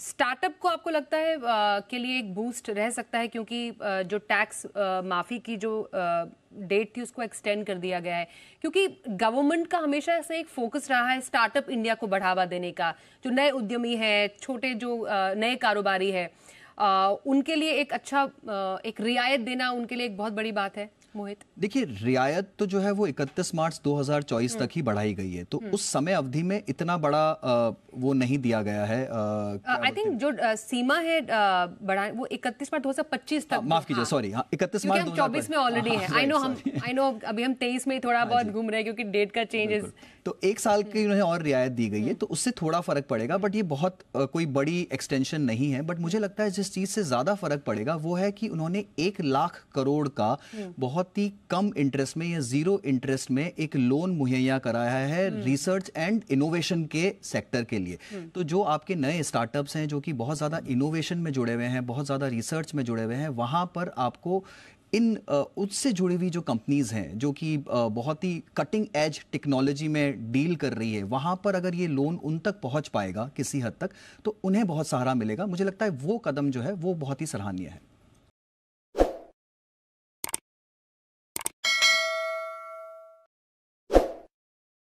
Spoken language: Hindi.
स्टार्टअप को आपको लगता है आ, के लिए एक बूस्ट रह सकता है क्योंकि आ, जो टैक्स आ, माफ़ी की जो डेट थी उसको एक्सटेंड कर दिया गया है क्योंकि गवर्नमेंट का हमेशा से एक फोकस रहा है स्टार्टअप इंडिया को बढ़ावा देने का जो नए उद्यमी हैं छोटे जो नए कारोबारी है उनके लिए एक अच्छा एक रियायत देना उनके लिए एक बहुत बड़ी बात है मोहित देखिए रियायत तो जो है वो 31 मार्च 2024 हम्म। तक ही बढ़ाई गई है तो हम्म। उस समय अवधि में इतना बड़ा आ, वो नहीं दिया गया है आई थिंक जो आ, सीमा है आ, बढ़ा वो 31 मार्च 2025 तक हाँ, माफ कीजिए सॉरी हाँ, इकतीस मार्च चौबीस में ऑलरेडी है आई नो हम आई नो अभी हम तेईस में थोड़ा हाँ बहुत घूम रहे हैं क्योंकि डेट का चेंजेस तो एक साल की हम्म। उन्हें और रियायत दी गई है तो उससे थोड़ा फर्क पड़ेगा बट ये बहुत कोई बड़ी एक्सटेंशन नहीं है बट मुझे लगता है जिस चीज से ज्यादा फर्क पड़ेगा वो है कि उन्होंने एक लाख करोड़ का बहुत बहुत ही कम इंटरेस्ट में या जीरो इंटरेस्ट में एक लोन मुहैया कराया है रिसर्च एंड इनोवेशन के सेक्टर के लिए हम्म। तो जो आपके नए स्टार्टअप्स हैं जो कि बहुत ज़्यादा इनोवेशन में जुड़े हुए हैं बहुत ज़्यादा रिसर्च में जुड़े हुए हैं वहां पर आपको इन उससे जुड़ी हुई जो कंपनीज हैं जो कि बहुत ही कटिंग एज टेक्नोलॉजी में डील कर रही है वहां पर अगर ये लोन उन तक पहुंच पाएगा किसी हद तक तो उन्हें बहुत सहारा मिलेगा मुझे लगता है वो कदम जो है वो बहुत ही सराहनीय है